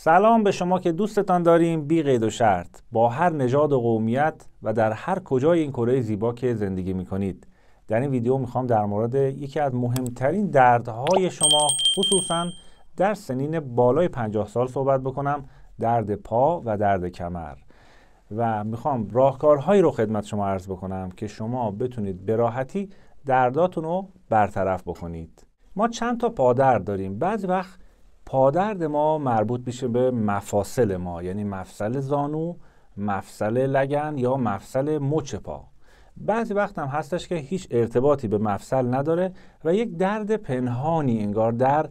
سلام به شما که دوستتان داریم بی قید و شرط با هر نژاد و قومیت و در هر کجای این کره زیبا که زندگی می کنید در این ویدیو میخوام در مورد یکی از مهمترین دردهای شما خصوصا در سنین بالای 50 سال صحبت بکنم درد پا و درد کمر و میخوام راهکارهایی رو خدمت شما عرض بکنم که شما بتونید به راحتی درداتون رو برطرف بکنید ما چند تا پادرد داریم بعضی وقت پادرد ما مربوط میشه به مفاصل ما یعنی مفصل زانو مفصل لگن یا مفصل مچ پا بعضی وقت هم هستش که هیچ ارتباطی به مفصل نداره و یک درد پنهانی انگار در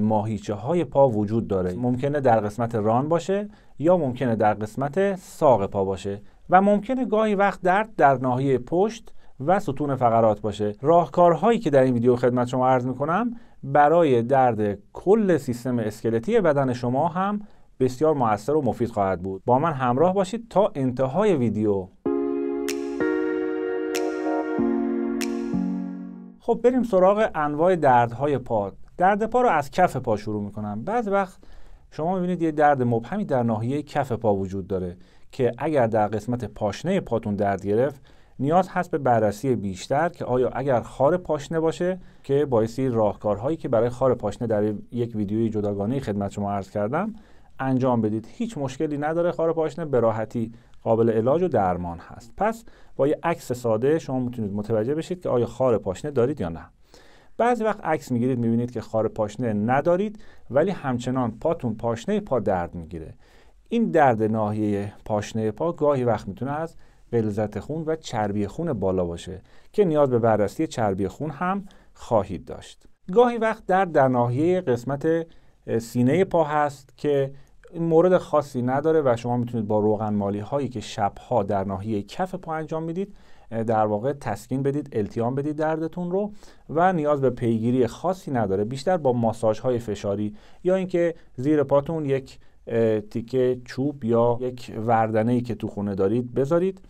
ماهیچه های پا وجود داره ممکنه در قسمت ران باشه یا ممکنه در قسمت ساق پا باشه و ممکنه گاهی وقت درد در ناحیه پشت و ستون فقرات باشه راهکارهایی که در این ویدیو خدمت شما عرض میکنم برای درد کل سیستم اسکلتی بدن شما هم بسیار موثر و مفید خواهد بود با من همراه باشید تا انتهای ویدیو خب بریم سراغ انواع دردهای پا درد پا رو از کف پا شروع میکنم بعض وقت شما میبینید یه درد مبهمی در ناحیه کف پا وجود داره که اگر در قسمت پاشنه پاتون درد گرفت نیاز هست به بررسی بیشتر که آیا اگر خار پاشنه باشه که باعثی راهکارهایی که برای خار پاشنه در یک ویدیوی جداگانه خدمت شما عرض کردم انجام بدید هیچ مشکلی نداره خار پاشنه به راحتی قابل علاج و درمان هست پس با یه عکس ساده شما میتونید متوجه بشید که آیا خار پاشنه دارید یا نه بعضی وقت عکس میگیرید میبینید که خار پاشنه ندارید ولی همچنان پاتون پاشنه پا درد میگیره این درد ناحیه پاشنه پا گاهی وقت میتونه از غلظت خون و چربی خون بالا باشه که نیاز به بررسی چربی خون هم خواهید داشت گاهی وقت درد در ناحیه قسمت سینه پا هست که مورد خاصی نداره و شما میتونید با روغن مالی هایی که شبها در ناحیه کف پا انجام میدید در واقع تسکین بدید التیام بدید دردتون رو و نیاز به پیگیری خاصی نداره بیشتر با ماساژ های فشاری یا اینکه زیر پاتون یک تیکه چوب یا یک وردنه ای که تو خونه دارید بذارید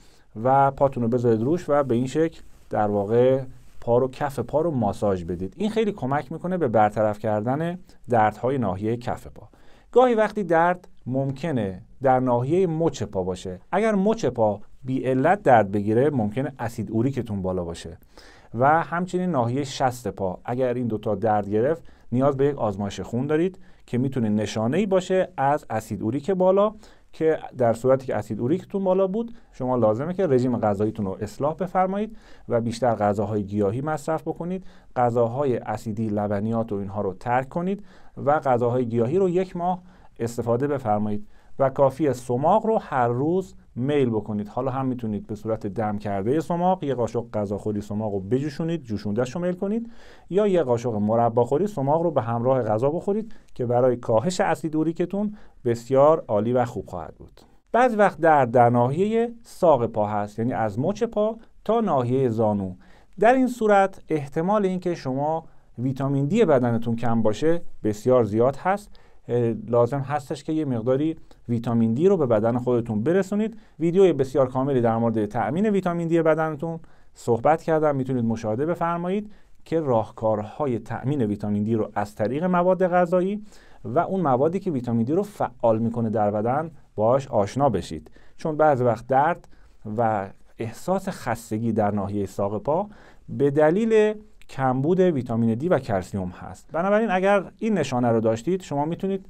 و پاتون رو بذارید روش و به این شکل در واقع پا رو کف پا رو ماساژ بدید این خیلی کمک میکنه به برطرف کردن دردهای ناحیه کف پا گاهی وقتی درد ممکنه در ناحیه مچ پا باشه اگر مچ پا بی علت درد بگیره ممکنه اسید اوریکتون بالا باشه و همچنین ناحیه شست پا اگر این دوتا درد گرفت نیاز به یک آزمایش خون دارید که میتونه نشانه ای باشه از اسید اوریک بالا که در صورتی که اسید اوریکتون بالا بود شما لازمه که رژیم غذاییتون رو اصلاح بفرمایید و بیشتر غذاهای گیاهی مصرف بکنید غذاهای اسیدی لبنیات و اینها رو ترک کنید و غذاهای گیاهی رو یک ماه استفاده بفرمایید و کافی سماق رو هر روز میل بکنید حالا هم میتونید به صورت دم کرده سماق یه قاشق غذاخوری سماق رو بجوشونید جوشوندهش رو میل کنید یا یه قاشق مرباخوری سماق رو به همراه غذا بخورید که برای کاهش اسید بسیار عالی و خوب خواهد بود بعض وقت در در ناحیه ساق پا هست یعنی از مچ پا تا ناحیه زانو در این صورت احتمال اینکه شما ویتامین دی بدنتون کم باشه بسیار زیاد هست لازم هستش که یه مقداری ویتامین دی رو به بدن خودتون برسونید ویدیوی بسیار کاملی در مورد تأمین ویتامین دی بدنتون صحبت کردم میتونید مشاهده بفرمایید که راهکارهای تأمین ویتامین دی رو از طریق مواد غذایی و اون موادی که ویتامین دی رو فعال میکنه در بدن باهاش آشنا بشید چون بعضی وقت درد و احساس خستگی در ناحیه ساق پا به دلیل کمبود ویتامین دی و کلسیوم هست بنابراین اگر این نشانه رو داشتید شما میتونید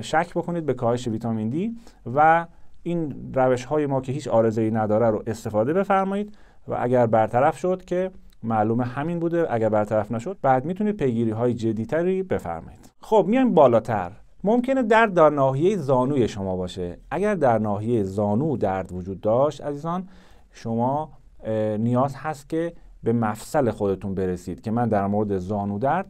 شک بکنید به کاهش ویتامین دی و این روش های ما که هیچ ای نداره رو استفاده بفرمایید و اگر برطرف شد که معلومه همین بوده اگر برطرف نشد بعد میتونید پیگیری های تری بفرمایید خب میایم بالاتر ممکنه درد در ناحیه زانوی شما باشه اگر در ناحیه زانو درد وجود داشت عزیزان شما نیاز هست که به مفصل خودتون برسید که من در مورد زانو درد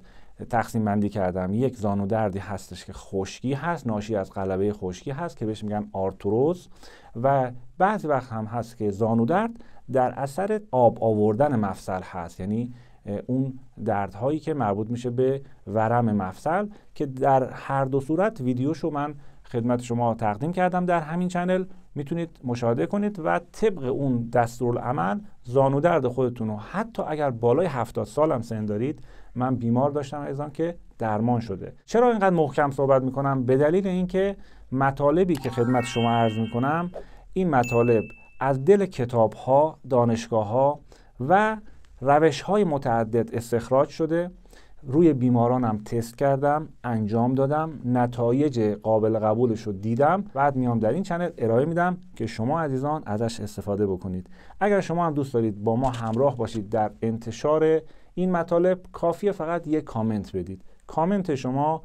تقسیم بندی کردم یک زانو دردی هستش که خشکی هست ناشی از غلبه خشکی هست که بهش میگن آرتروز و بعضی وقت هم هست که زانو درد در اثر آب آوردن مفصل هست یعنی اون دردهایی که مربوط میشه به ورم مفصل که در هر دو صورت ویدیوشو من خدمت شما تقدیم کردم در همین چنل میتونید مشاهده کنید و طبق اون دستورالعمل زانو درد خودتون رو حتی اگر بالای 70 سال هم سن دارید من بیمار داشتم آن که درمان شده چرا اینقدر محکم صحبت میکنم به دلیل اینکه مطالبی که خدمت شما عرض میکنم این مطالب از دل کتاب ها دانشگاه ها و روش های متعدد استخراج شده روی بیمارانم تست کردم انجام دادم نتایج قابل قبولش رو دیدم بعد میام در این چنل ارائه میدم که شما عزیزان ازش استفاده بکنید اگر شما هم دوست دارید با ما همراه باشید در انتشار این مطالب کافیه فقط یک کامنت بدید کامنت شما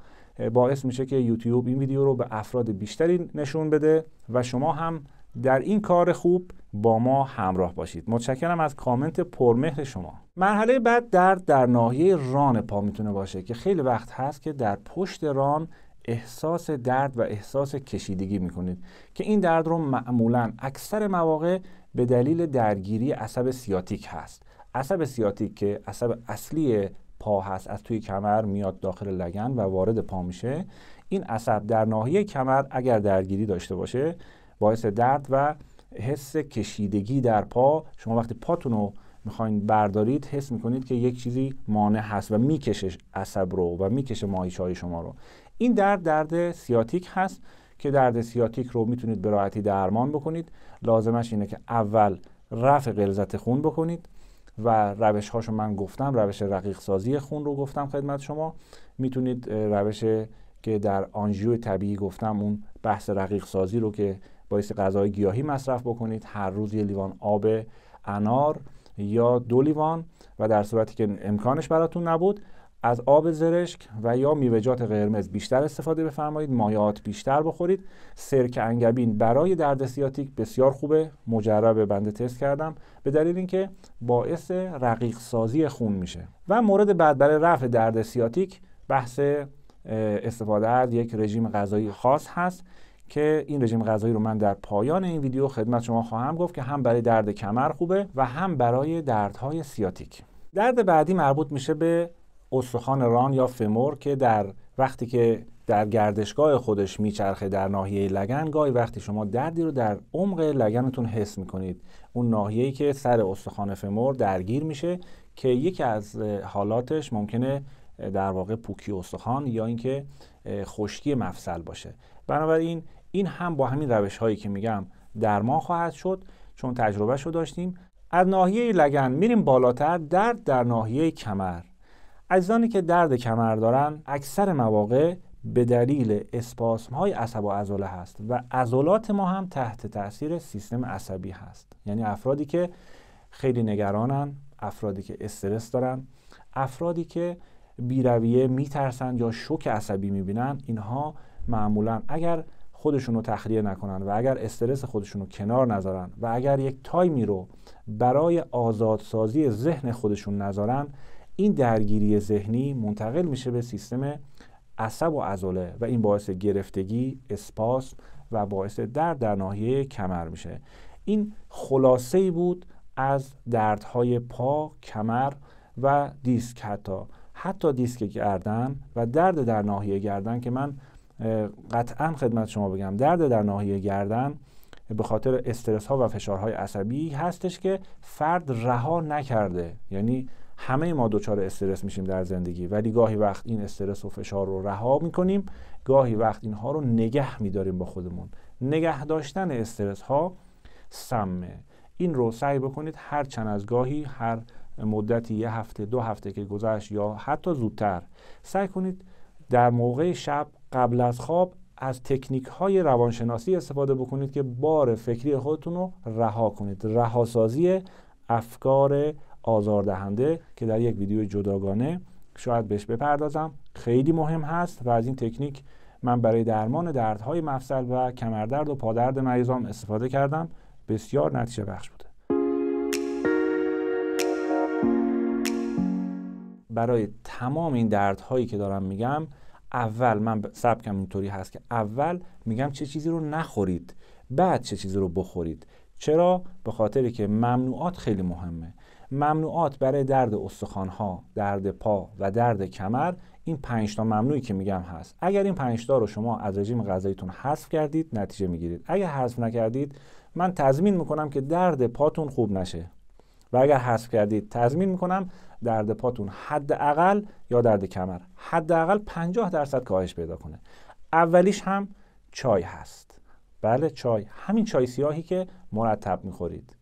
باعث میشه که یوتیوب این ویدیو رو به افراد بیشتری نشون بده و شما هم در این کار خوب با ما همراه باشید متشکرم از کامنت پرمهر شما مرحله بعد درد در ناحیه ران پا میتونه باشه که خیلی وقت هست که در پشت ران احساس درد و احساس کشیدگی میکنید که این درد رو معمولا اکثر مواقع به دلیل درگیری عصب سیاتیک هست عصب سیاتیک که عصب اصلی پا هست از توی کمر میاد داخل لگن و وارد پا میشه این عصب در ناحیه کمر اگر درگیری داشته باشه باعث درد و حس کشیدگی در پا شما وقتی پاتون رو میخواین بردارید حس میکنید که یک چیزی مانع هست و میکشه عصب رو و میکشه ماهیچه های شما رو این درد درد سیاتیک هست که درد سیاتیک رو میتونید به راحتی درمان بکنید لازمش اینه که اول رفع غلظت خون بکنید و روش هاشو من گفتم روش رقیق سازی خون رو گفتم خدمت شما میتونید روش که در آنژیو طبیعی گفتم اون بحث رقیق سازی رو که باعث غذای گیاهی مصرف بکنید هر روز یه لیوان آب انار یا دو لیوان و در صورتی که امکانش براتون نبود از آب زرشک و یا میوه‌جات قرمز بیشتر استفاده بفرمایید مایات بیشتر بخورید سرک انگبین برای درد سیاتیک بسیار خوبه مجرب بنده تست کردم به دلیل اینکه باعث رقیق سازی خون میشه و مورد بعد برای رفع درد سیاتیک بحث استفاده از یک رژیم غذایی خاص هست که این رژیم غذایی رو من در پایان این ویدیو خدمت شما خواهم گفت که هم برای درد کمر خوبه و هم برای دردهای سیاتیک درد بعدی مربوط میشه به استخوان ران یا فمور که در وقتی که در گردشگاه خودش میچرخه در ناحیه لگن گاهی وقتی شما دردی رو در عمق لگنتون حس میکنید اون ناحیه‌ای که سر استخوان فمور درگیر میشه که یکی از حالاتش ممکنه در واقع پوکی استخوان یا اینکه خشکی مفصل باشه بنابراین این هم با همین روش هایی که میگم درمان خواهد شد چون تجربه شو داشتیم از ناحیه لگن میریم بالاتر درد در ناحیه کمر عزیزانی که درد کمر دارن اکثر مواقع به دلیل اسپاسم های عصب و عضله هست و عضلات ما هم تحت تاثیر سیستم عصبی هست یعنی افرادی که خیلی نگرانن افرادی که استرس دارن افرادی که بیرویه میترسن یا شوک عصبی میبینن اینها معمولا اگر خودشون رو تخلیه نکنن و اگر استرس خودشون رو کنار نذارن و اگر یک تایمی رو برای آزادسازی ذهن خودشون نذارن این درگیری ذهنی منتقل میشه به سیستم عصب و عضله و این باعث گرفتگی، اسپاس و باعث درد در ناحیه کمر میشه این خلاصه ای بود از دردهای پا، کمر و دیسک حتی حتی دیسک گردن و درد در ناحیه گردن که من قطعا خدمت شما بگم درد در ناحیه گردن به خاطر استرس ها و فشارهای عصبی هستش که فرد رها نکرده یعنی همه ما دچار استرس میشیم در زندگی ولی گاهی وقت این استرس و فشار رو رها میکنیم گاهی وقت اینها رو نگه میداریم با خودمون نگه داشتن استرس ها سمه این رو سعی بکنید هر چند از گاهی هر مدتی یه هفته دو هفته که گذشت یا حتی زودتر سعی کنید در موقع شب قبل از خواب از تکنیک های روانشناسی استفاده بکنید که بار فکری خودتون رو رها کنید رهاسازی افکار آزاردهنده که در یک ویدیو جداگانه شاید بهش بپردازم خیلی مهم هست و از این تکنیک من برای درمان دردهای مفصل و کمردرد و پادرد مریضام استفاده کردم بسیار نتیجه بخش بود برای تمام این دردهایی که دارم میگم اول من سبکم اینطوری هست که اول میگم چه چیزی رو نخورید بعد چه چیزی رو بخورید چرا به خاطر که ممنوعات خیلی مهمه ممنوعات برای درد ها، درد پا و درد کمر این پنج تا ممنوعی که میگم هست اگر این 5 تا رو شما از رژیم غذاییتون حذف کردید نتیجه میگیرید اگر حذف نکردید من تضمین میکنم که درد پاتون خوب نشه و اگر حذف کردید تضمین میکنم درد پاتون حداقل یا درد کمر حداقل 50 درصد کاهش پیدا کنه اولیش هم چای هست بله چای همین چای سیاهی که مرتب میخورید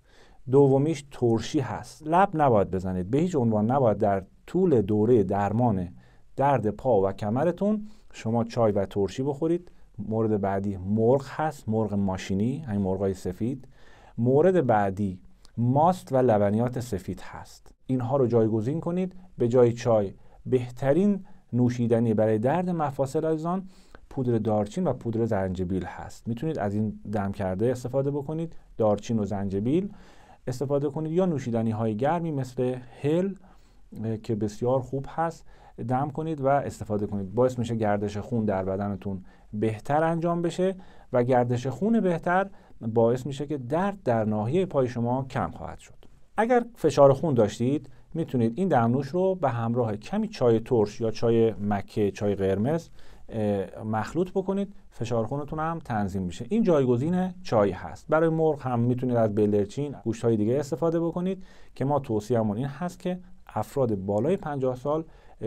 دومیش ترشی هست لب نباید بزنید به هیچ عنوان نباید در طول دوره درمان درد پا و کمرتون شما چای و ترشی بخورید مورد بعدی مرغ هست مرغ ماشینی همین مرغای سفید مورد بعدی ماست و لبنیات سفید هست اینها رو جایگزین کنید به جای چای بهترین نوشیدنی برای درد مفاصل از آن پودر دارچین و پودر زنجبیل هست میتونید از این دم کرده استفاده بکنید دارچین و زنجبیل استفاده کنید یا نوشیدنی های گرمی مثل هل که بسیار خوب هست دم کنید و استفاده کنید باعث میشه گردش خون در بدنتون بهتر انجام بشه و گردش خون بهتر باعث میشه که درد در ناحیه پای شما کم خواهد شد اگر فشار خون داشتید میتونید این دمنوش رو به همراه کمی چای ترش یا چای مکه چای قرمز مخلوط بکنید فشار خونتون هم تنظیم میشه این جایگزین چای هست برای مرغ هم میتونید از بلدرچین گوشت های دیگه استفاده بکنید که ما توصیهمون این هست که افراد بالای 50 سال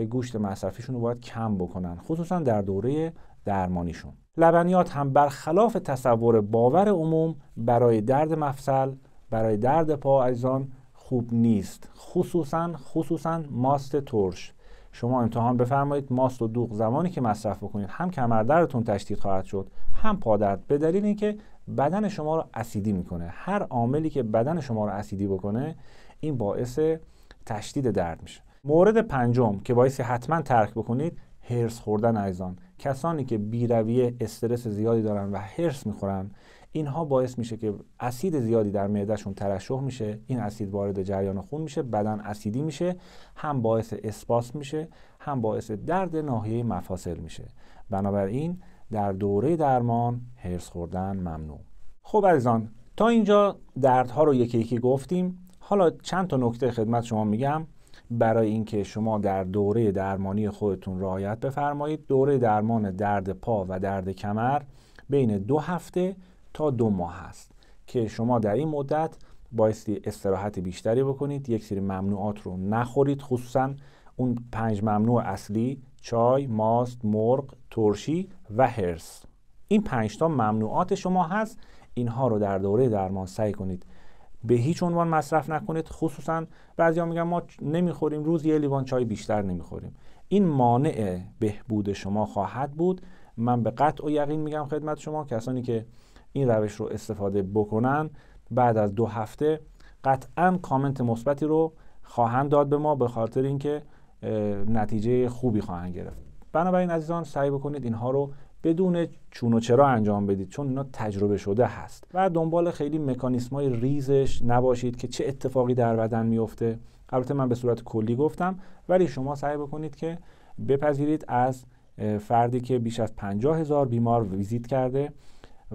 گوشت مصرفیشون رو باید کم بکنن خصوصا در دوره درمانیشون لبنیات هم برخلاف تصور باور عموم برای درد مفصل برای درد پا ایزان خوب نیست خصوصا خصوصا ماست ترش شما امتحان بفرمایید ماست و دوغ زمانی که مصرف بکنید هم کمردرتون تشدید خواهد شد هم پادرد به دلیل اینکه بدن شما رو اسیدی میکنه هر عاملی که بدن شما رو اسیدی بکنه این باعث تشدید درد میشه مورد پنجم که باعث حتما ترک بکنید هرس خوردن عزیزان کسانی که بیرویه استرس زیادی دارن و هرس میخورن اینها باعث میشه که اسید زیادی در معدهشون ترشح میشه این اسید وارد جریان خون میشه بدن اسیدی میشه هم باعث اسپاس میشه هم باعث درد ناحیه مفاصل میشه بنابراین در دوره درمان هرس خوردن ممنوع خب عزیزان تا اینجا دردها رو یکی یکی گفتیم حالا چند تا نکته خدمت شما میگم برای اینکه شما در دوره درمانی خودتون رعایت بفرمایید دوره درمان درد پا و درد کمر بین دو هفته تا دو ماه هست که شما در این مدت بایستی استراحت بیشتری بکنید یک سری ممنوعات رو نخورید خصوصا اون پنج ممنوع اصلی چای، ماست، مرغ، ترشی و هرس این پنج تا ممنوعات شما هست اینها رو در دوره درمان سعی کنید به هیچ عنوان مصرف نکنید خصوصا بعضیا میگن ما نمیخوریم روز یه لیوان چای بیشتر نمیخوریم این مانع بهبود شما خواهد بود من به قطع و یقین میگم خدمت شما کسانی که این روش رو استفاده بکنن بعد از دو هفته قطعا کامنت مثبتی رو خواهند داد به ما به خاطر اینکه نتیجه خوبی خواهند گرفت بنابراین عزیزان سعی بکنید اینها رو بدون چون و چرا انجام بدید چون اینا تجربه شده هست و دنبال خیلی مکانیسم های ریزش نباشید که چه اتفاقی در بدن میفته البته من به صورت کلی گفتم ولی شما سعی بکنید که بپذیرید از فردی که بیش از 50 هزار بیمار ویزیت کرده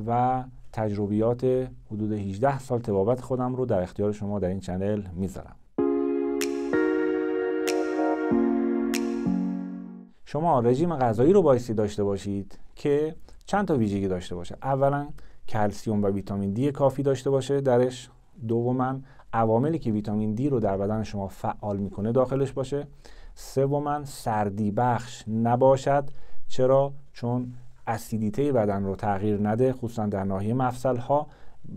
و تجربیات حدود 18 سال تبابت خودم رو در اختیار شما در این چنل میذارم شما رژیم غذایی رو بایستی داشته باشید که چند تا ویژگی داشته باشه اولا کلسیوم و ویتامین دی کافی داشته باشه درش دوما عواملی که ویتامین دی رو در بدن شما فعال میکنه داخلش باشه سوما سردی بخش نباشد چرا چون اسیدیته بدن رو تغییر نده خصوصا در ناحیه مفصل ها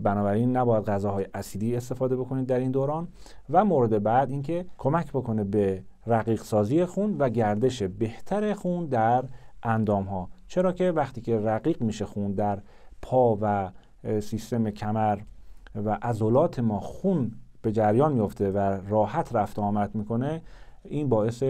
بنابراین نباید غذاهای اسیدی استفاده بکنید در این دوران و مورد بعد اینکه کمک بکنه به رقیق سازی خون و گردش بهتر خون در اندام ها چرا که وقتی که رقیق میشه خون در پا و سیستم کمر و عضلات ما خون به جریان میفته و راحت رفت آمد میکنه این باعث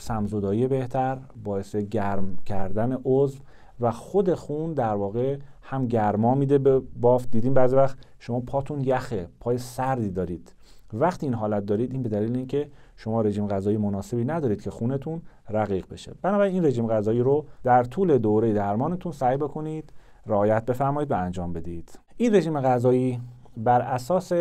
سمزدایی بهتر باعث گرم کردن عضو و خود خون در واقع هم گرما میده به بافت دیدیم بعضی وقت شما پاتون یخه پای سردی دارید وقتی این حالت دارید این به دلیل اینکه شما رژیم غذایی مناسبی ندارید که خونتون رقیق بشه بنابراین این رژیم غذایی رو در طول دوره درمانتون سعی بکنید رعایت بفرمایید و انجام بدید این رژیم غذایی بر اساس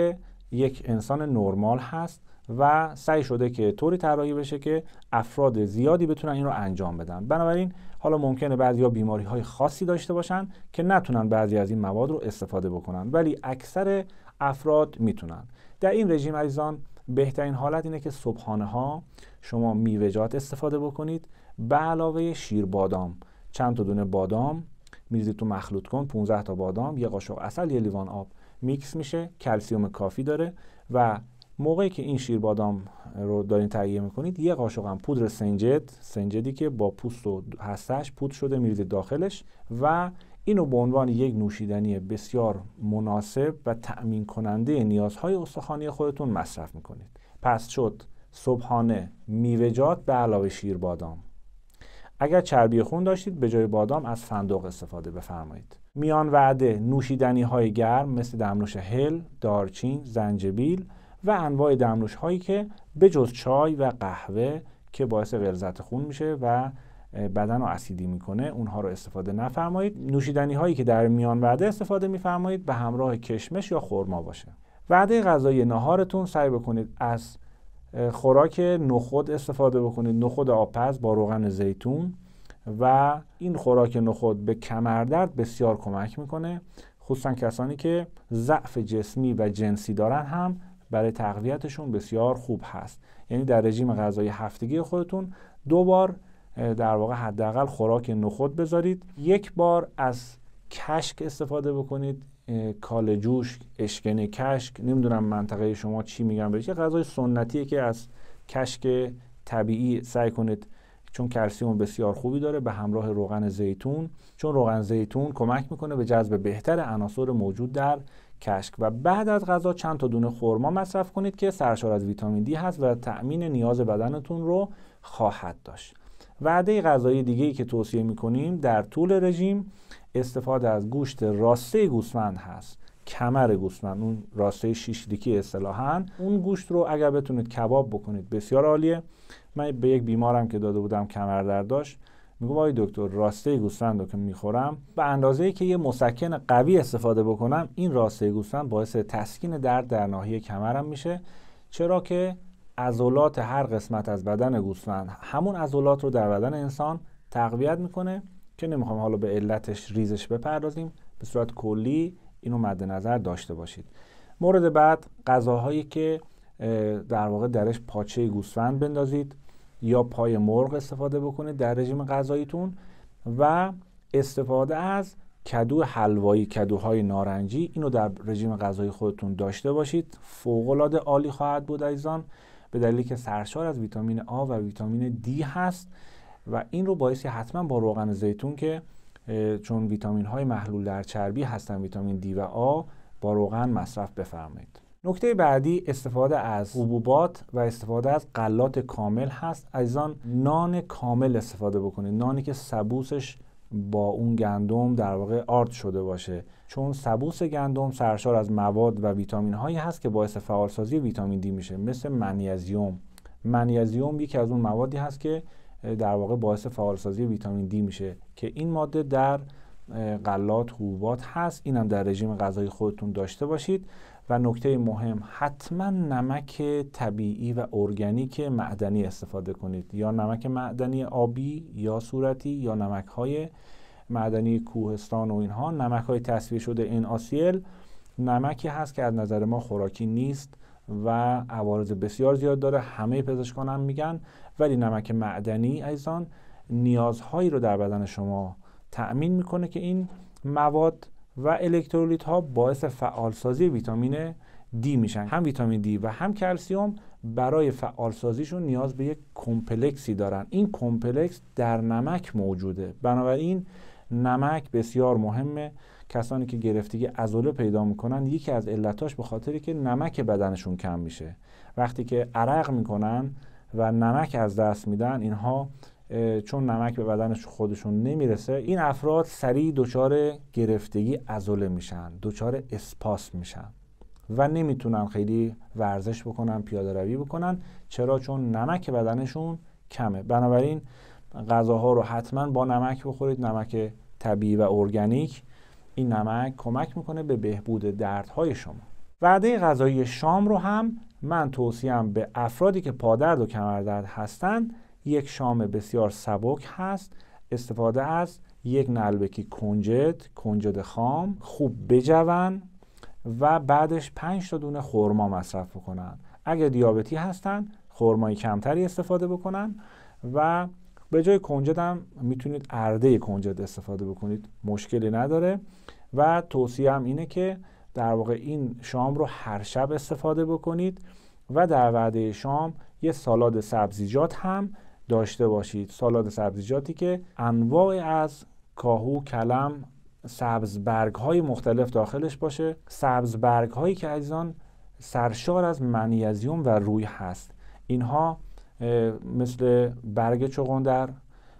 یک انسان نرمال هست و سعی شده که طوری طراحی بشه که افراد زیادی بتونن این رو انجام بدن بنابراین حالا ممکنه ها بیماری های خاصی داشته باشن که نتونن بعضی از این مواد رو استفاده بکنن ولی اکثر افراد میتونن در این رژیم عزیزان بهترین حالت اینه که صبحانه ها شما میوه‌جات استفاده بکنید به علاوه شیر بادام چند تا دونه بادام میریزید تو مخلوط کن 15 تا بادام یه قاشق اصل یه لیوان آب میکس میشه کلسیوم کافی داره و موقعی که این شیر بادام رو دارین تهیه میکنید یه قاشق هم پودر سنجد سنجدی که با پوست و هستش پودر شده میریزید داخلش و اینو به عنوان یک نوشیدنی بسیار مناسب و تأمین کننده نیازهای استخوانی خودتون مصرف میکنید پس شد صبحانه میوه‌جات به علاوه شیر بادام اگر چربی خون داشتید به جای بادام از فندق استفاده بفرمایید میان وعده نوشیدنی های گرم مثل دمنوش هل، دارچین، زنجبیل و انواع دمنوش هایی که به جز چای و قهوه که باعث غلظت خون میشه و بدن رو اسیدی میکنه اونها رو استفاده نفرمایید نوشیدنی هایی که در میان وعده استفاده میفرمایید به همراه کشمش یا خرما باشه وعده غذای ناهارتون سعی بکنید از خوراک نخود استفاده بکنید نخود آپز با روغن زیتون و این خوراک نخود به کمردرد بسیار کمک میکنه خصوصا کسانی که ضعف جسمی و جنسی دارن هم برای تقویتشون بسیار خوب هست یعنی در رژیم غذایی هفتگی خودتون دو بار در واقع حداقل خوراک نخود بذارید یک بار از کشک استفاده بکنید کال جوش اشکن کشک نمیدونم منطقه شما چی میگن بهش یه غذای سنتیه که از کشک طبیعی سعی کنید چون کلسیم بسیار خوبی داره به همراه روغن زیتون چون روغن زیتون کمک میکنه به جذب بهتر عناصر موجود در کشک و بعد از غذا چند تا دونه خرما مصرف کنید که سرشار از ویتامین دی هست و تأمین نیاز بدنتون رو خواهد داشت وعده غذایی دیگه ای که توصیه میکنیم در طول رژیم استفاده از گوشت راسته گوسفند هست کمر گوسفند اون راسته شیشلیکی اصطلاحا اون گوشت رو اگر بتونید کباب بکنید بسیار عالیه من به یک بیمارم که داده بودم کمر در داشت میگم وای دکتر راسته گوسفند رو که میخورم به اندازه که یه مسکن قوی استفاده بکنم این راسته گوسفند باعث تسکین درد در ناحیه کمرم میشه چرا که عضلات هر قسمت از بدن گوسفند همون عضلات رو در بدن انسان تقویت میکنه که نمیخوام حالا به علتش ریزش بپردازیم به صورت کلی اینو مد نظر داشته باشید مورد بعد غذاهایی که در واقع درش پاچه گوسفند بندازید یا پای مرغ استفاده بکنید در رژیم غذاییتون و استفاده از کدو حلوایی کدوهای نارنجی اینو در رژیم غذایی خودتون داشته باشید فوق عالی خواهد بود عزیزان به دلیلی که سرشار از ویتامین آ و ویتامین D هست و این رو باعث حتما با روغن زیتون که چون ویتامین های محلول در چربی هستن ویتامین D و آ با روغن مصرف بفرمایید نکته بعدی استفاده از حبوبات و استفاده از غلات کامل هست از آن نان کامل استفاده بکنید نانی که سبوسش با اون گندم در واقع آرد شده باشه چون سبوس گندم سرشار از مواد و ویتامین هایی هست که باعث فعالسازی ویتامین دی میشه مثل منیزیوم منیزیوم یکی از اون موادی هست که در واقع باعث فعالسازی ویتامین دی میشه که این ماده در غلات حبوبات هست اینم در رژیم غذایی خودتون داشته باشید و نکته مهم حتما نمک طبیعی و ارگانیک معدنی استفاده کنید یا نمک معدنی آبی یا صورتی یا نمک های معدنی کوهستان و اینها نمک های تصویر شده این آسیل نمکی هست که از نظر ما خوراکی نیست و عوارض بسیار زیاد داره همه پزشکان هم میگن ولی نمک معدنی ایزان نیازهایی رو در بدن شما تأمین میکنه که این مواد و الکترولیت ها باعث فعالسازی ویتامین دی میشن هم ویتامین دی و هم کلسیوم برای فعالسازیشون نیاز به یک کمپلکسی دارن این کمپلکس در نمک موجوده بنابراین نمک بسیار مهمه کسانی که گرفتگی عضله پیدا میکنن یکی از علتاش به خاطری که نمک بدنشون کم میشه وقتی که عرق میکنن و نمک از دست میدن اینها چون نمک به بدنش خودشون نمیرسه این افراد سریع دچار گرفتگی عضله میشن دچار اسپاس میشن و نمیتونن خیلی ورزش بکنن پیاده روی بکنن چرا چون نمک بدنشون کمه بنابراین غذاها رو حتما با نمک بخورید نمک طبیعی و ارگانیک این نمک کمک میکنه به بهبود دردهای شما وعده غذایی شام رو هم من توصیم به افرادی که پادرد و کمردرد هستند یک شام بسیار سبک هست استفاده از یک نلبکی کنجد کنجد خام خوب بجون و بعدش پنج تا دونه خرما مصرف بکنن اگر دیابتی هستن خورمای کمتری استفاده بکنن و به جای کنجد هم میتونید ارده کنجد استفاده بکنید مشکلی نداره و توصیه هم اینه که در واقع این شام رو هر شب استفاده بکنید و در وعده شام یه سالاد سبزیجات هم داشته باشید سالاد سبزیجاتی که انواع از کاهو کلم سبز های مختلف داخلش باشه سبز هایی که عزیزان سرشار از منیزیم و روی هست اینها مثل برگ چغندر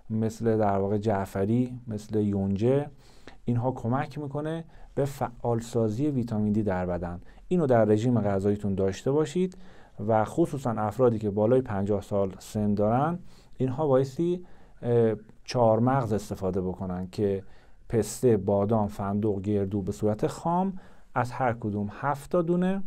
مثل در واقع جعفری مثل یونجه اینها کمک میکنه به فعالسازی ویتامین دی در بدن اینو در رژیم غذاییتون داشته باشید و خصوصا افرادی که بالای 50 سال سن دارن اینها بایستی چهار مغز استفاده بکنن که پسته، بادام، فندق، گردو به صورت خام از هر کدوم هفت دونه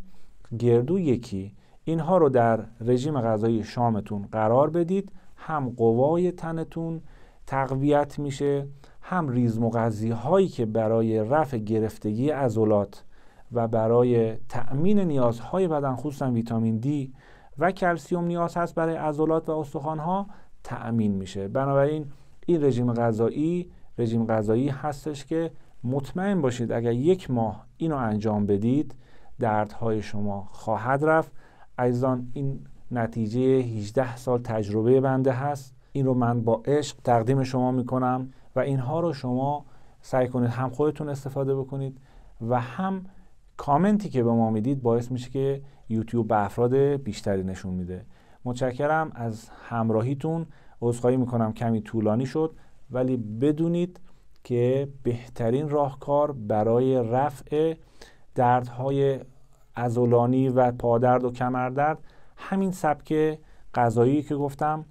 گردو یکی اینها رو در رژیم غذایی شامتون قرار بدید هم قوای تنتون تقویت میشه هم ریزمغذی هایی که برای رفع گرفتگی عضلات و برای تأمین نیازهای بدن خصوصا ویتامین دی و کلسیوم نیاز هست برای عضلات و ها تأمین میشه بنابراین این رژیم غذایی رژیم غذایی هستش که مطمئن باشید اگر یک ماه اینو انجام بدید دردهای شما خواهد رفت عزیزان این نتیجه 18 سال تجربه بنده هست این رو من با عشق تقدیم شما میکنم و اینها رو شما سعی کنید هم خودتون استفاده بکنید و هم کامنتی که به ما میدید باعث میشه که یوتیوب به افراد بیشتری نشون میده متشکرم از همراهیتون عذرخواهی میکنم کمی طولانی شد ولی بدونید که بهترین راهکار برای رفع دردهای ازولانی و پادرد و کمردرد همین سبک غذایی که گفتم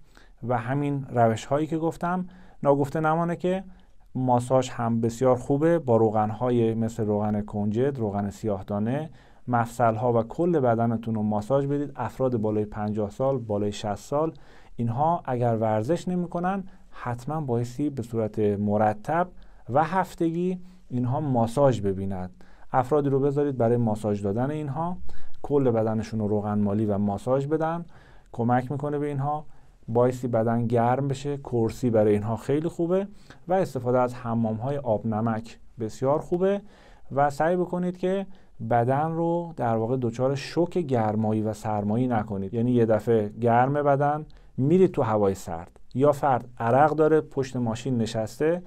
و همین روش هایی که گفتم ناگفته نمانه که ماساژ هم بسیار خوبه با روغن های مثل روغن کنجد، روغن سیاهدانه مفصل ها و کل بدنتون رو ماساژ بدید افراد بالای 50 سال بالای 60 سال اینها اگر ورزش کنن حتما بایستی به صورت مرتب و هفتگی اینها ماساژ ببینند افرادی رو بذارید برای ماساژ دادن اینها کل بدنشون رو روغن مالی و ماساژ بدن کمک میکنه به اینها بایسی بدن گرم بشه کرسی برای اینها خیلی خوبه و استفاده از حمام های آب نمک بسیار خوبه و سعی بکنید که بدن رو در واقع دچار شوک گرمایی و سرمایی نکنید یعنی یه دفعه گرم بدن میرید تو هوای سرد یا فرد عرق داره پشت ماشین نشسته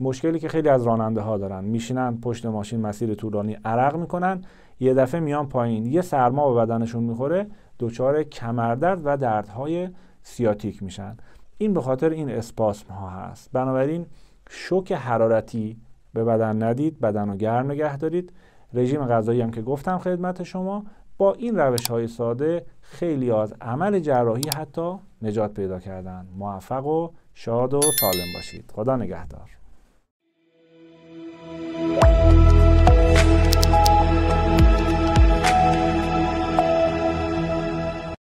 مشکلی که خیلی از راننده ها دارن میشینن پشت ماشین مسیر طولانی عرق میکنن یه دفعه میان پایین یه سرما به بدنشون میخوره دچار کمردرد و دردهای سیاتیک میشن این به خاطر این اسپاسم ها هست بنابراین شوک حرارتی به بدن ندید بدن رو گرم نگه دارید رژیم غذایی هم که گفتم خدمت شما با این روش های ساده خیلی از عمل جراحی حتی نجات پیدا کردن موفق و شاد و سالم باشید خدا نگهدار Bye.